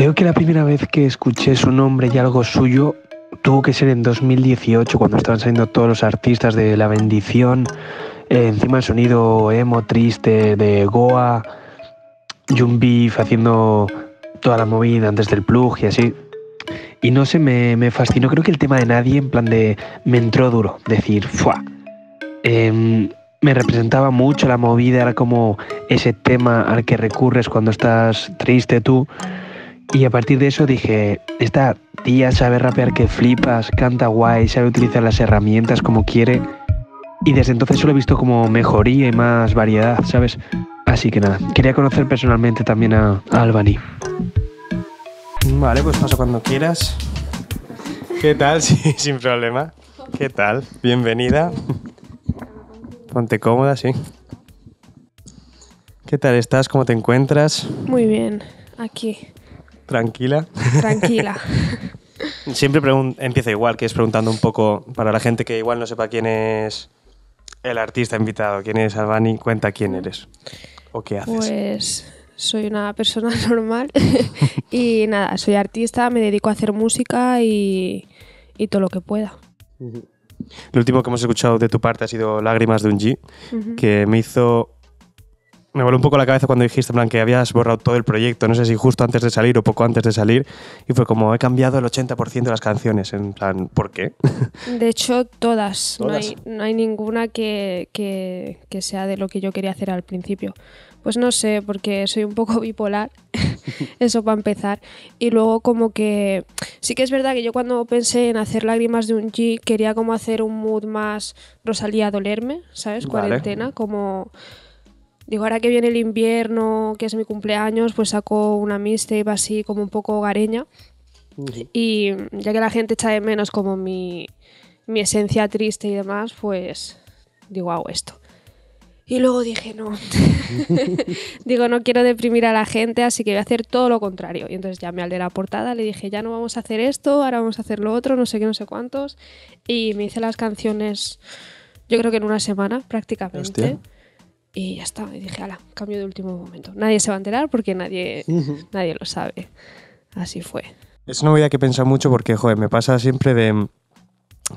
Creo que la primera vez que escuché su nombre y algo suyo tuvo que ser en 2018, cuando estaban saliendo todos los artistas de La Bendición, eh, encima el sonido emo triste de Goa, Jumbi haciendo toda la movida antes del plug y así. Y no sé, me, fascinó, creo que el tema de nadie, en plan de, me entró duro, decir, ¡fua! Em, me representaba mucho la movida, era como ese tema al que recurres cuando estás triste tú. Y a partir de eso dije, esta tía sabe rapear que flipas, canta guay, sabe utilizar las herramientas como quiere. Y desde entonces solo he visto como mejoría y más variedad, ¿sabes? Así que nada, quería conocer personalmente también a, Albany. Vale, pues pasa cuando quieras. ¿Qué tal? Sí, sin problema. ¿Qué tal? Bienvenida. Ponte cómoda, sí. ¿Qué tal estás? ¿Cómo te encuentras? Muy bien, aquí. Tranquila. Tranquila. Siempre empieza igual, que es preguntando un poco para la gente que igual no sepa quién es el artista invitado, quién es Albani, cuenta quién eres o qué haces. Pues soy una persona normal y nada, soy artista, me dedico a hacer música y, todo lo que pueda. Lo último que hemos escuchado de tu parte ha sido Lágrimas de un G, que me hizo me voló un poco la cabeza cuando dijiste, plan, que habías borrado todo el proyecto, no sé si justo antes de salir o poco antes de salir, y fue como, he cambiado el 80% de las canciones, en plan, ¿por qué? De hecho, todas, No, hay, ninguna que, que, sea de lo que yo quería hacer al principio. Pues no sé, porque soy un poco bipolar, eso para empezar, y luego como que, sí que es verdad que yo cuando pensé en hacer Lágrimas de un G, quería como hacer un mood más Rosalía Dolerme, ¿sabes? Cuarentena, como Digo, ahora que viene el invierno, que es mi cumpleaños, pues saco una mixtape así como un poco hogareña. Y ya que la gente echa de menos como mi, mi esencia triste y demás, pues digo, hago esto. Y luego dije, no, digo, no quiero deprimir a la gente, así que voy a hacer todo lo contrario. Y entonces llamé al de la portada, le dije, ya no vamos a hacer esto, ahora vamos a hacer lo otro, no sé qué, no sé cuántos. Y me hice las canciones, yo creo que en una semana prácticamente. Hostia. Y ya está. Y dije, ala, cambio de último momento. Nadie se va a enterar porque nadie, nadie lo sabe. Así fue. Es una idea que he mucho porque, joder, me pasa siempre de...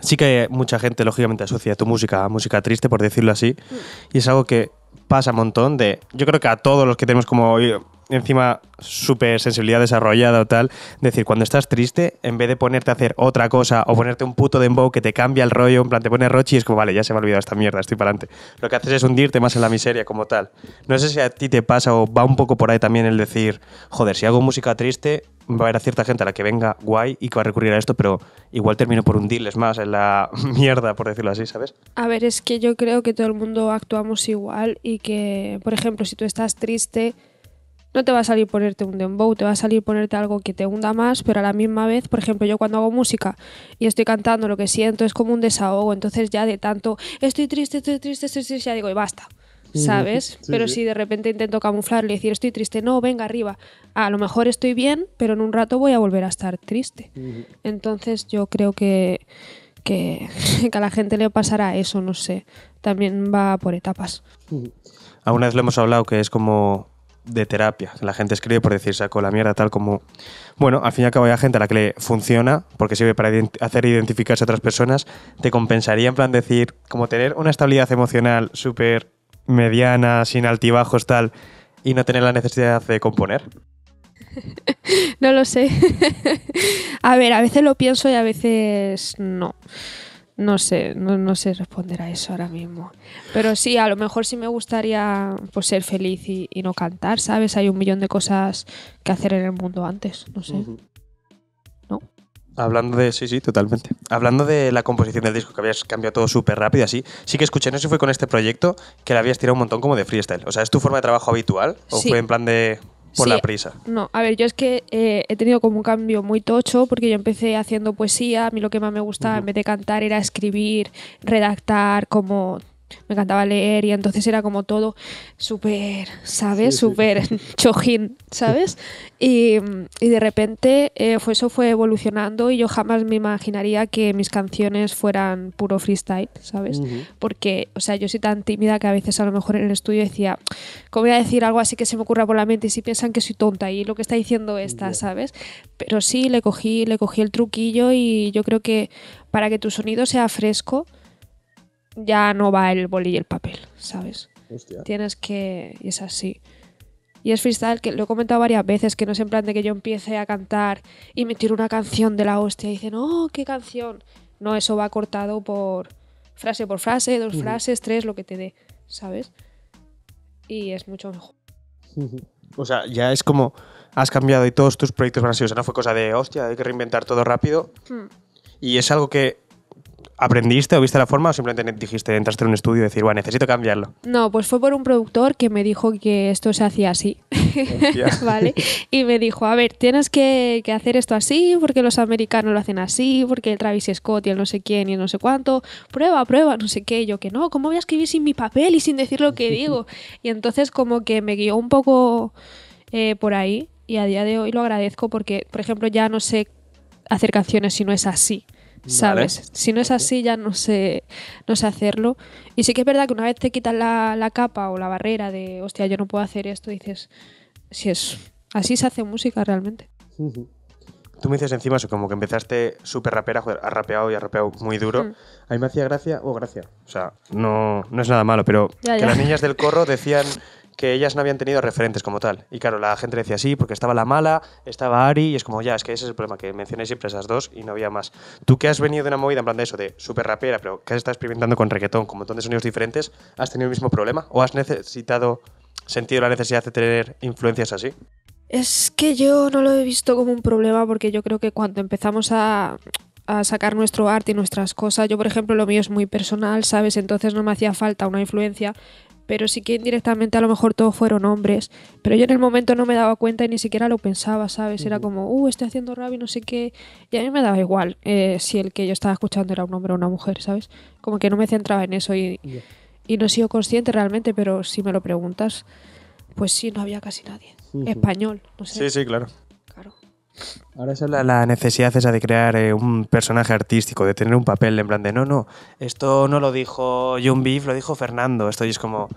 Sí que mucha gente, lógicamente, asocia tu música a música triste, por decirlo así. Mm. Y es algo que pasa un montón de... Yo creo que a todos los que tenemos como encima súper sensibilidad desarrollada o tal, decir, cuando estás triste, en vez de ponerte a hacer otra cosa o ponerte un puto dembow que te cambia el rollo, en plan te pone rochi y es como, vale, ya se me ha olvidado esta mierda, estoy para adelante. Lo que haces es hundirte más en la miseria como tal. No sé si a ti te pasa o va un poco por ahí también el decir, joder, si hago música triste, va a haber a cierta gente a la que venga guay y que va a recurrir a esto, pero igual termino por hundirles más en la mierda, por decirlo así, ¿sabes? A ver, es que yo creo que todo el mundo actuamos igual y que, por ejemplo, si tú estás triste, no te va a salir ponerte un dembow, te va a salir ponerte algo que te hunda más, pero a la misma vez, por ejemplo, yo cuando hago música y estoy cantando lo que siento es como un desahogo, entonces ya de tanto estoy triste, estoy triste, estoy triste, ya digo, y basta. ¿Sabes? pero si de repente intento camuflarlo y decir estoy triste, no, venga arriba. A lo mejor estoy bien, pero en un rato voy a volver a estar triste. Entonces yo creo que, que, a la gente le pasará eso, no sé. También va por etapas. A vez le hemos hablado que es como de terapia. La gente escribe por decir saco la mierda, tal como. Bueno, al fin y al cabo hay gente a la que le funciona, porque sirve para hacer identificarse a otras personas. Te compensaría, en plan, decir, como tener una estabilidad emocional súper mediana, sin altibajos, tal, y no tener la necesidad de componer. no lo sé. a ver, a veces lo pienso y a veces no. No sé, no, sé responder a eso ahora mismo. Pero sí, a lo mejor sí me gustaría pues, ser feliz y, no cantar, ¿sabes? Hay un millón de cosas que hacer en el mundo antes, no sé. ¿No? Hablando de, sí, sí, totalmente. Hablando de la composición del disco, que habías cambiado todo súper rápido, así, sí que escuché, no sé si fue con este proyecto, que la habías tirado un montón como de freestyle. O sea, ¿es tu forma de trabajo habitual? ¿O fue en plan de, por la prisa. No, a ver, yo es que eh, he tenido como un cambio muy tocho porque yo empecé haciendo poesía, a mí lo que más me gustaba en vez de cantar era escribir, redactar, como me encantaba leer y entonces era como todo súper, ¿sabes? Súper chojín, ¿sabes? Y, de repente eh, fue, eso fue evolucionando y yo jamás me imaginaría que mis canciones fueran puro freestyle, ¿sabes? Porque, o sea, yo soy tan tímida que a veces a lo mejor en el estudio decía, ¿cómo voy a decir algo así que se me ocurra por la mente y si piensan que soy tonta y lo que está diciendo esta, ¿sabes? Pero sí, le cogí, le cogí el truquillo y yo creo que para que tu sonido sea fresco, ya no va el boli y el papel, ¿sabes? Hostia. Tienes que... Y es así. Y es freestyle, que lo he comentado varias veces, que no es en plan de que yo empiece a cantar y me tiro una canción de la hostia y dicen, oh, qué canción. No, eso va cortado por frase por frase, dos frases, tres, lo que te dé, ¿sabes? Y es mucho mejor. O sea, ya es como has cambiado y todos tus proyectos van así. O sea, no fue cosa de hostia, hay que reinventar todo rápido. Hmm. Y es algo que ¿Aprendiste o viste la forma o simplemente dijiste, entraste en un estudio y decir, bueno, necesito cambiarlo? No, pues fue por un productor que me dijo que esto se hacía así. ¿Vale? Y me dijo, a ver, tienes que, hacer esto así porque los americanos lo hacen así, porque el Travis Scott y el no sé quién y el no sé cuánto, prueba, prueba, no sé qué. yo que no, ¿cómo voy a escribir sin mi papel y sin decir lo que digo? Y entonces como que me guió un poco eh, por ahí y a día de hoy lo agradezco porque, por ejemplo, ya no sé hacer canciones si no es así. ¿sabes? Si no es así, ya no sé, no sé hacerlo. Y sí que es verdad que una vez te quitas la, capa o la barrera de, hostia, yo no puedo hacer esto, dices, si es así se hace música realmente. Tú me dices encima como que empezaste súper rapera, joder, has rapeado y has rapeado muy duro. Mm. A mí me hacía gracia, o oh, gracia. O sea, no, no es nada malo, pero que las niñas del corro decían que ellas no habían tenido referentes como tal. Y claro, la gente decía sí, porque estaba la mala, estaba Ari, y es como, ya, es que ese es el problema, que mencioné siempre esas dos y no había más. Tú que has venido de una movida en plan de eso, de súper rapera, pero que has estado experimentando con reggaetón, con un montón de sonidos diferentes, ¿has tenido el mismo problema? ¿O has necesitado, sentido la necesidad de tener influencias así? Es que yo no lo he visto como un problema porque yo creo que cuando empezamos a, a sacar nuestro arte y nuestras cosas. Yo, por ejemplo, lo mío es muy personal, ¿sabes? Entonces no me hacía falta una influencia pero sí que indirectamente a lo mejor todos fueron hombres. Pero yo en el momento no me daba cuenta y ni siquiera lo pensaba, ¿sabes? Era como, uh, estoy haciendo rabia, y no sé qué. Y a mí me daba igual eh, si el que yo estaba escuchando era un hombre o una mujer, ¿sabes? Como que no me centraba en eso y, no he sido consciente realmente, pero si me lo preguntas, pues sí, no había casi nadie. Español, no sé. Sí, sí, claro. Ahora es la, necesidad esa de crear eh, un personaje artístico, de tener un papel en plan de no, no, esto no lo dijo John Beef, lo dijo Fernando. Esto es como,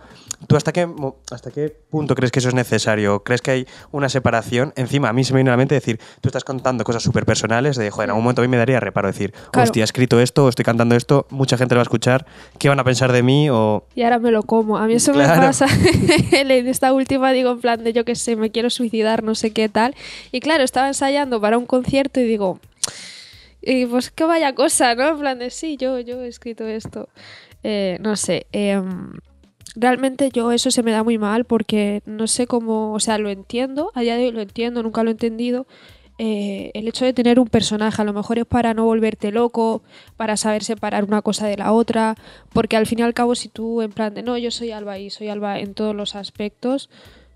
¿Tú hasta qué, hasta qué punto crees que eso es necesario? ¿Crees que hay una separación? Encima, a mí se me viene a la mente decir, tú estás contando cosas súper personales, de, joder, en algún momento a mí me daría reparo decir, hostia, he escrito esto, estoy cantando esto, mucha gente lo va a escuchar, ¿qué van a pensar de mí? O... Y ahora me lo como. A mí eso me pasa. en esta última digo, en plan de, yo qué sé, me quiero suicidar, no sé qué tal. Y claro, estaba ensayando para un concierto y digo, y pues qué vaya cosa, ¿no? En plan de, sí, yo, yo he escrito esto. Eh, no sé. Em, Realmente yo eso se me da muy mal porque no sé cómo, o sea, lo entiendo, a día de hoy lo entiendo, nunca lo he entendido. Eh, el hecho de tener un personaje, a lo mejor es para no volverte loco, para saber separar una cosa de la otra, porque al fin y al cabo si tú en plan de, no, yo soy Alba y soy Alba en todos los aspectos,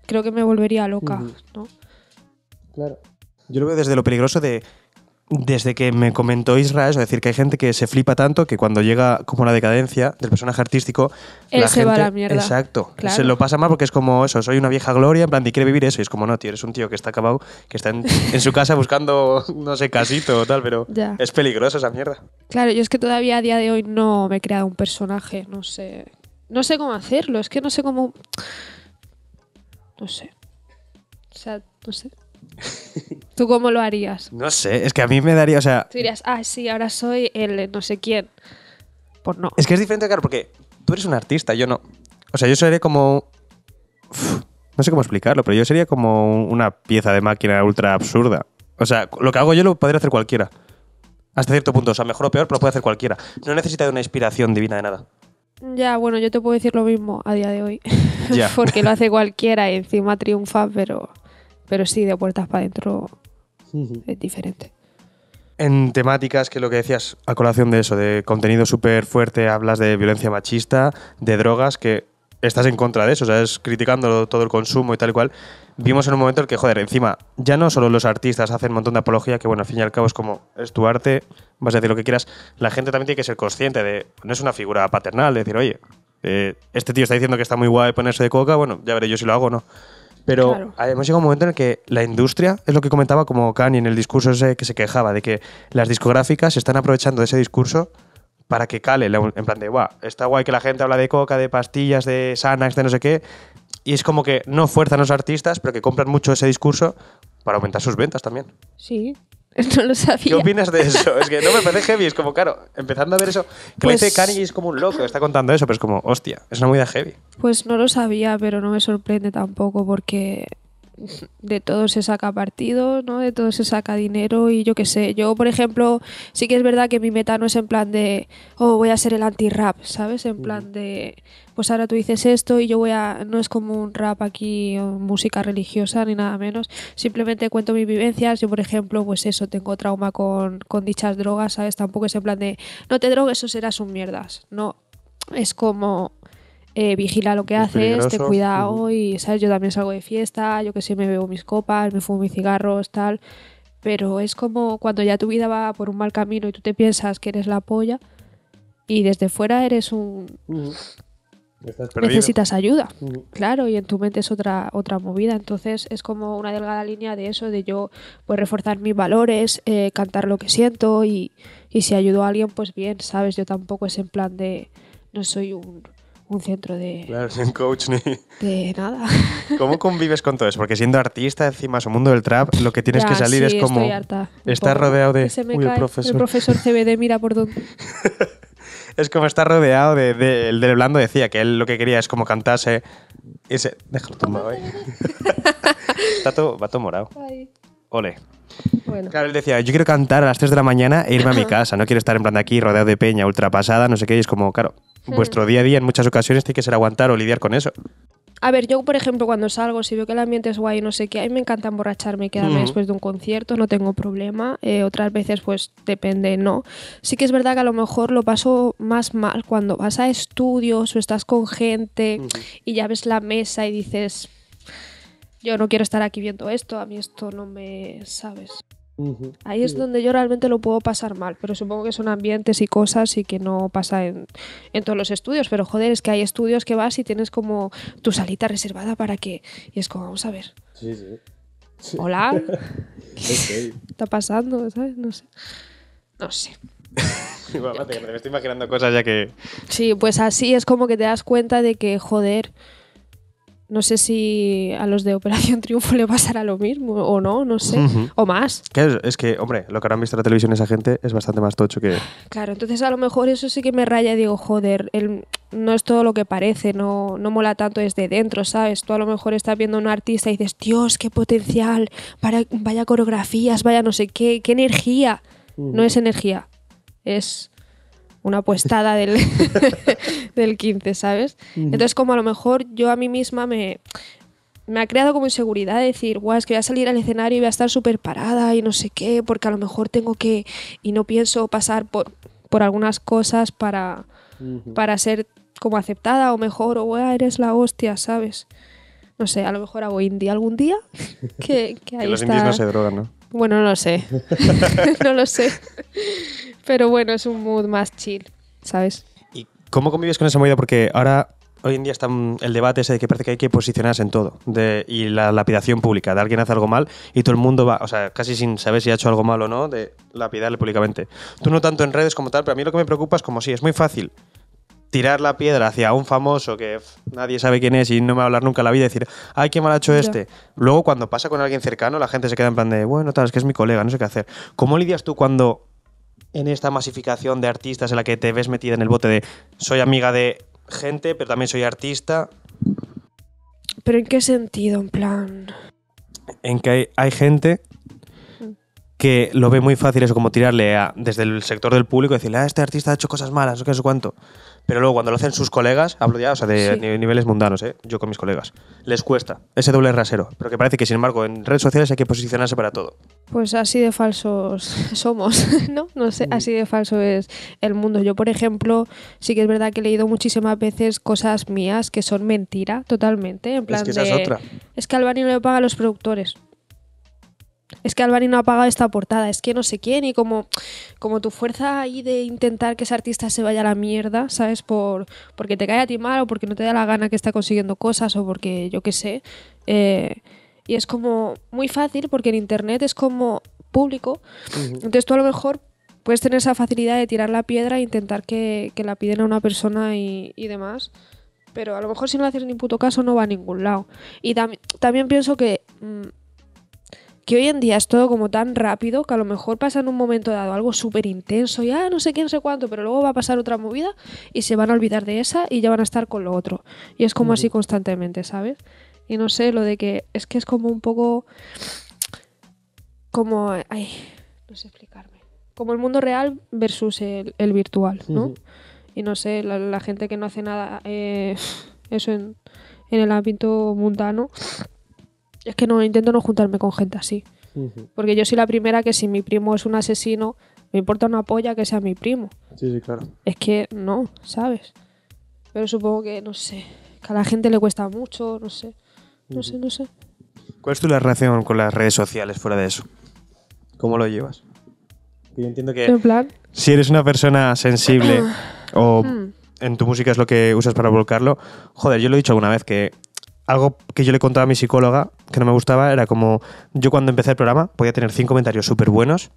creo que me volvería loca, ¿no? Claro. Yo lo veo desde lo peligroso de desde que me comentó Isra, es decir, que hay gente que se flipa tanto que cuando llega como la decadencia del personaje artístico, él se va a la mierda. Exacto. Se lo pasa mal porque es como eso, soy una vieja gloria, en plan, y quiere vivir eso. Y es como, no, tío, eres un tío que está acabado, que está en, su casa buscando, no sé, casito o tal, pero es peligroso esa mierda. Claro, yo es que todavía a día de hoy no me he creado un personaje, no sé. No sé cómo hacerlo, es que no sé cómo. No sé. O sea, no sé. ¿Tú cómo lo harías? No sé, es que a mí me daría, o sea... Tú dirías, ah, sí, ahora soy el no sé quién. Pues no. Es que es diferente, claro, porque tú eres un artista, yo no. O sea, yo sería como... no sé cómo explicarlo, pero yo sería como una pieza de máquina ultra absurda. O sea, lo que hago yo lo podría hacer cualquiera. Hasta cierto punto, o sea, mejor o peor, pero lo puede hacer cualquiera. No necesita de una inspiración divina de nada. Ya, bueno, yo te puedo decir lo mismo a día de hoy. Porque lo hace cualquiera y encima triunfa, pero. Pero sí, de puertas para adentro es diferente. En temáticas que lo que decías a colación de eso, de contenido súper fuerte, hablas de violencia machista, de drogas, que estás en contra de eso, o sea, es criticando todo el consumo y tal y cual. Vimos en un momento el que, joder, encima, ya no solo los artistas hacen un montón de apología, que bueno, al fin y al cabo es como, es tu arte, vas a decir lo que quieras. La gente también tiene que ser consciente de, no es una figura paternal, de decir, oye, eh, este tío está diciendo que está muy guay ponerse de coca, bueno, ya veré yo si lo hago o no. Pero hemos llegado a un momento en el que la industria, es lo que comentaba como Kanye en el discurso ese que se quejaba, de que las discográficas están aprovechando ese discurso para que cale, en plan de, guau, está guay que la gente habla de coca, de pastillas, de Xanax, de no sé qué, y es como que no fuerzan a los artistas, pero que compran mucho ese discurso para aumentar sus ventas también. Sí, No lo sabía. ¿Qué opinas de eso? es que no me parece heavy. Es como, claro, empezando a ver eso, que pues Kanye es como un loco, está contando eso, pero es como, hostia, es una movida heavy. Pues no lo sabía, pero no me sorprende tampoco porque de todo se saca partido, ¿no? De todo se saca dinero y yo qué sé. Yo, por ejemplo, sí que es verdad que mi meta no es en plan de, oh, voy a ser el anti-rap, ¿sabes? En plan de, pues ahora tú dices esto y yo voy a, no es como un rap aquí, música religiosa ni nada menos. Simplemente cuento mis vivencias. Yo, por ejemplo, pues eso, tengo trauma con, dichas drogas, ¿sabes? Tampoco es en plan de, no te drogues eso serás un mierdas. No, es como eh, vigila lo que haces, te cuida y, ¿sabes? Yo también salgo de fiesta, yo que sé, me bebo mis copas, me fumo mis cigarros, tal. Pero es como cuando ya tu vida va por un mal camino y tú te piensas que eres la polla y desde fuera eres un... Necesitas ayuda, claro, y en tu mente es otra, otra movida. Entonces es como una delgada línea de eso, de yo pues reforzar mis valores, eh, cantar lo que siento y, y si ayudo a alguien, pues bien, ¿sabes? Yo tampoco es en plan de no soy un un centro de. Claro, sin coach ni. De nada. ¿Cómo convives con todo eso? Porque siendo artista, encima su mundo del trap, lo que tienes que salir es como. Estoy Está rodeado de. profesor. El profesor CBD, mira por dónde. es como estar rodeado de, El del Blando decía que él lo que quería es como cantarse... Ese, déjalo tumbado ahí. Está todo, va todo morado. Ole. Claro, él decía, yo quiero cantar a las 3 de la mañana e irme a mi casa, no quiero estar en plan de aquí rodeado de peña, ultrapasada, no sé qué, es como, claro, vuestro día a día en muchas ocasiones tiene que ser aguantar o lidiar con eso. A ver, yo por ejemplo cuando salgo, si veo que el ambiente es guay, no sé qué, a mí me encanta emborracharme y quedarme después de un concierto, no tengo problema. Eh, otras veces pues depende, no. Sí que es verdad que a lo mejor lo paso más mal cuando vas a estudios o estás con gente y ya ves la mesa y dices, yo no quiero estar aquí viendo esto, a mí esto no me, ¿sabes? Ahí es donde yo realmente lo puedo pasar mal, pero supongo que son ambientes y cosas y que no pasa en, todos los estudios, pero joder, es que hay estudios que vas y tienes como tu salita reservada para que... Y es como, vamos a ver. Sí, sí. Hola. ¿Qué está pasando? No sé. No sé. me estoy imaginando cosas ya que... Sí, pues así es como que te das cuenta de que, joder, no sé si a los de Operación Triunfo le pasará lo mismo o no, no sé, o más. Claro, es que, hombre, lo que han visto en la televisión esa gente es bastante más tocho que... Claro, entonces a lo mejor eso sí que me raya y digo, joder, no es todo lo que parece, no, no mola tanto desde dentro, ¿sabes? Tú a lo mejor estás viendo a un artista y dices, Dios, qué potencial, vaya coreografías, vaya no sé qué, qué energía. No es energía, es una apuestada del, del 15, ¿sabes? Entonces, como a lo mejor yo a mí misma me, me ha creado como inseguridad decir, guau, es que voy a salir al escenario y voy a estar súper parada y no sé qué, porque a lo mejor tengo que, y no pienso pasar por, por algunas cosas para, para ser como aceptada o mejor, o guau, eres la hostia, ¿sabes? No sé, a lo mejor hago indie algún día. que, que, los indies no se drogan, ¿no? Bueno, no lo sé. no lo sé. Pero bueno, es un mood más chill, ¿sabes? ¿Y cómo convives con esa movida? Porque ahora hoy en día está el debate ese de que parece que hay que posicionarse en todo y la lapidación pública, de alguien hace algo mal y todo el mundo va, o sea, casi sin saber si ha hecho algo mal o no, de lapidarle públicamente. Tú no tanto en redes como tal, pero a mí lo que me preocupa es como si es muy fácil tirar la piedra hacia un famoso que nadie sabe quién es y no me va a hablar nunca la vida y decir, ay, qué mal ha hecho este. Luego, cuando pasa con alguien cercano, la gente se queda en plan de, bueno, tal, es que es mi colega, no sé qué hacer. ¿Cómo lidias tú cuando en esta masificación de artistas en la que te ves metida en el bote de soy amiga de gente, pero también soy artista? ¿Pero en qué sentido? En plan. En que hay gente que lo ve muy fácil eso, como tirarle desde el sector del público, decirle, ah, este artista ha hecho cosas malas, no sé cuánto. Pero luego cuando lo hacen sus colegas, hablo ya, de niveles mundanos, ¿eh? yo con mis colegas, les cuesta ese doble rasero. Pero que parece que, sin embargo, en redes sociales hay que posicionarse para todo. Pues así de falsos somos, ¿no? No sé, mm. así de falso es el mundo. Yo, por ejemplo, sí que es verdad que he leído muchísimas veces cosas mías que son mentira totalmente. En plan es que esa es otra. Es que no le paga a los productores es que no ha pagado esta portada, es que no sé quién, y como, como tu fuerza ahí de intentar que ese artista se vaya a la mierda, ¿sabes? Por, porque te cae a ti mal o porque no te da la gana que está consiguiendo cosas o porque yo qué sé. Eh, y es como muy fácil porque en internet es como público. Entonces tú a lo mejor puedes tener esa facilidad de tirar la piedra e intentar que, la piden a una persona y, demás. Pero a lo mejor si no le haces ni puto caso no va a ningún lado. Y también pienso que... Mm, y hoy en día es todo como tan rápido que a lo mejor pasa en un momento dado algo súper intenso y ah, no sé quién, sé cuánto, pero luego va a pasar otra movida y se van a olvidar de esa y ya van a estar con lo otro. Y es como así constantemente, ¿sabes? Y no sé, lo de que es que es como un poco como, ay, no sé explicarme, como el mundo real versus el, virtual, ¿no? Y no sé, la, gente que no hace nada, eh, eso en, en el ámbito mundano, es que no intento no juntarme con gente así. Porque yo soy la primera que si mi primo es un asesino, me importa una polla que sea mi primo. Sí, sí, claro. Es que no, ¿sabes? Pero supongo que, no sé, que a la gente le cuesta mucho, no sé. No sé, no sé. ¿Cuál es tu relación con las redes sociales fuera de eso? ¿Cómo lo llevas? Yo entiendo que... ¿En plan? Si eres una persona sensible ah. o hmm. en tu música es lo que usas para volcarlo, joder, yo lo he dicho alguna vez que algo que yo le contaba a mi psicóloga que no me gustaba era como yo cuando empecé el programa podía tener 100 comentarios súper buenos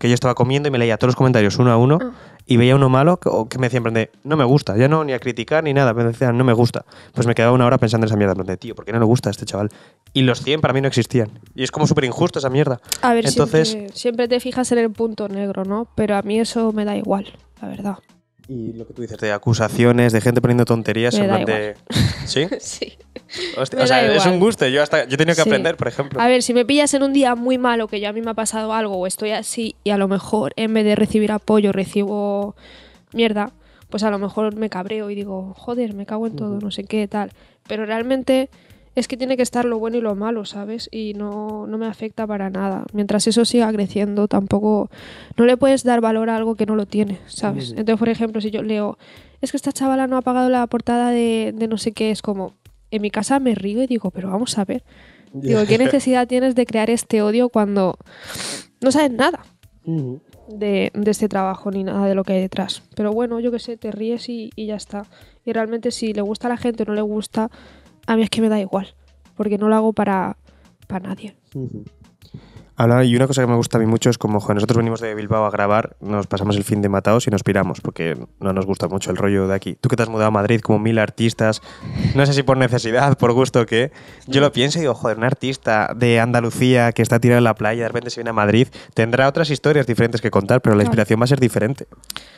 que yo estaba comiendo y me leía todos los comentarios uno a uno ah. y veía uno malo que, me decían, de no me gusta, ya no ni a criticar ni nada, me decían, no me gusta. Pues me quedaba una hora pensando en esa mierda, de tío, ¿por qué no le gusta a este chaval? Y los 100 para mí no existían. Y es como súper injusto esa mierda. A ver, Entonces, siempre, te fijas en el punto negro, ¿no? Pero a mí eso me da igual, la verdad. Y lo que tú dices de acusaciones, de gente poniendo tonterías, de... ¿Sí? sí. o sea, es un gusto. Yo, hasta, yo he tenido que aprender, por ejemplo. A ver, si me pillas en un día muy malo, que yo a mí me ha pasado algo, o estoy así, y a lo mejor en vez de recibir apoyo recibo mierda, pues a lo mejor me cabreo y digo, joder, me cago en todo, no sé qué, tal. Pero realmente es que tiene que estar lo bueno y lo malo, ¿sabes? Y no, me afecta para nada. Mientras eso siga creciendo, tampoco... No le puedes dar valor a algo que no lo tiene, ¿sabes? Entonces, por ejemplo, si yo leo, es que esta chavala no ha pagado la portada de no sé qué, es como en mi casa me río y digo, pero vamos a ver. Digo, ¿qué necesidad tienes de crear este odio cuando no sabes nada de, este trabajo ni nada de lo que hay detrás? Pero bueno, yo que sé, te ríes y, ya está. Y realmente si le gusta a la gente o no le gusta, a mí es que me da igual, porque no lo hago para, para nadie y una cosa que me gusta a mí mucho es como, nosotros venimos de Bilbao a grabar, nos pasamos el fin de matados y nos piramos, porque no nos gusta mucho el rollo de aquí. Tú que te has mudado a Madrid como mil artistas, no sé si por necesidad, por gusto o qué, yo lo pienso y digo, joder, un artista de Andalucía que está tirado en la playa, de repente se viene a Madrid, tendrá otras historias diferentes que contar, pero la inspiración va a ser diferente.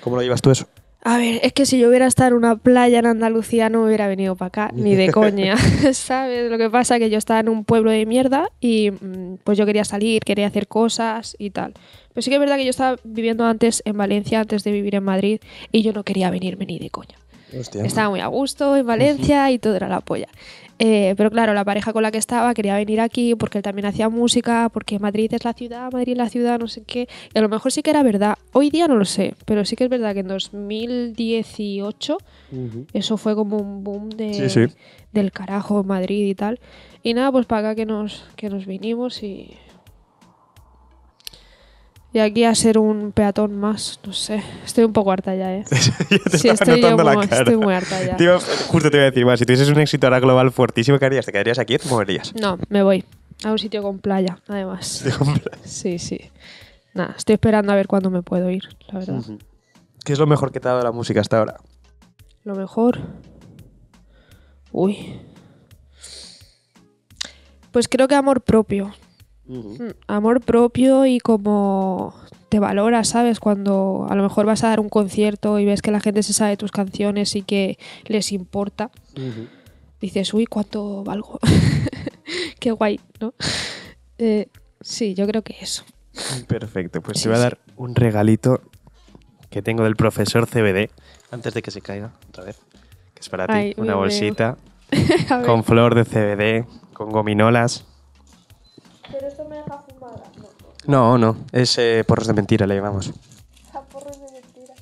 ¿Cómo lo llevas tú eso? A ver, es que si yo hubiera estado en una playa en Andalucía no hubiera venido para acá, ni de coña, ¿sabes? Lo que pasa es que yo estaba en un pueblo de mierda y mm, pues yo quería salir, quería hacer cosas y tal. Pero sí que es verdad que yo estaba viviendo antes en Valencia, antes de vivir en Madrid, y yo no quería venirme ni de coña. Hostia. Estaba muy a gusto en Valencia y todo era la polla. Eh, pero claro, la pareja con la que estaba quería venir aquí porque él también hacía música, porque Madrid es la ciudad, Madrid es la ciudad, no sé qué. Y a lo mejor sí que era verdad. Hoy día no lo sé, pero sí que es verdad que en 2018 eso fue como un boom del carajo Madrid y tal. Y nada, pues para acá que nos, que nos vinimos y y aquí a ser un peatón más, no sé. Estoy un poco harta ya, ¿eh? sí, estoy, yo estoy muy harta ya. Tío, justo te iba a decir, bueno, si tuvieses un éxito ahora global fuertísimo, ¿qué harías? ¿Te quedarías aquí o te moverías? No, me voy. A un sitio con playa, además. Sí, sí. Nada, estoy esperando a ver cuándo me puedo ir, la verdad. ¿Qué es lo mejor que te ha dado la música hasta ahora? Lo mejor. Uy. Pues creo que amor propio. Mm, amor propio y como te valora ¿sabes? Cuando a lo mejor vas a dar un concierto y ves que la gente se sabe tus canciones y que les importa, dices, uy, ¿cuánto valgo? Qué guay, ¿no? Eh, sí, yo creo que eso. Perfecto, pues te voy a dar un regalito que tengo del profesor CBD, antes de que se caiga otra vez, que es para ti, una bolsita con flor de CBD, con gominolas, pero esto me deja fumada. No, no, es eh, porros de mentira, le llamamos. A porros de mentira.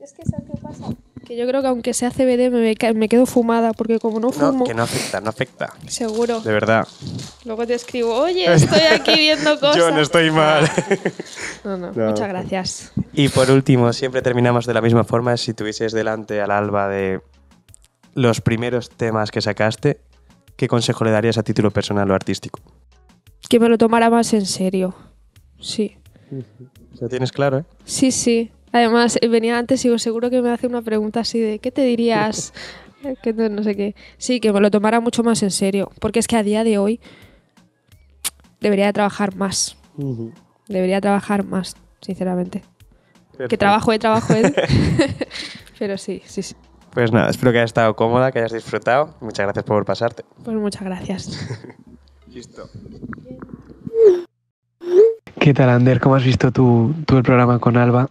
Es que ¿sabes qué pasa? Que yo creo que aunque sea CBD me, me quedo fumada porque como no fumo... No, que no afecta, no afecta. Seguro. De verdad. Luego te escribo, oye, estoy aquí viendo cosas. yo no estoy mal. no, no, muchas gracias. Y por último, siempre terminamos de la misma forma. Si tuvieses delante al alba de los primeros temas que sacaste, ¿qué consejo le darías a título personal o artístico? que me lo tomara más en serio. Sí. lo tienes claro, ¿eh? Sí, sí. Además, eh, venía antes y seguro que me hace una pregunta así de ¿qué te dirías? Eh, que no sé qué. Sí, que me lo tomara mucho más en serio. Porque es que a día de hoy debería trabajar más. Debería trabajar más, sinceramente. Que trabajo, de eh, trabajo, Pero sí, sí, sí. Pues nada, espero que hayas estado cómoda, que hayas disfrutado. Muchas gracias por pasarte. Pues muchas gracias. Listo. ¿Qué tal, Ander? ¿Cómo has visto tú, el programa con Alba?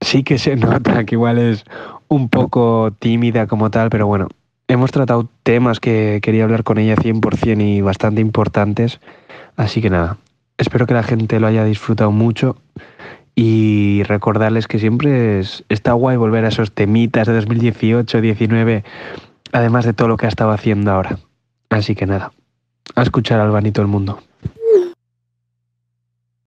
Sí que se nota que igual es un poco tímida como tal, pero bueno, hemos tratado temas que quería hablar con ella 100% y bastante importantes. Así que nada, espero que la gente lo haya disfrutado mucho y recordarles que siempre está guay volver a esos temitas de 2018, 19, además de todo lo que ha estado haciendo ahora. Así que nada, a escuchar y todo el mundo.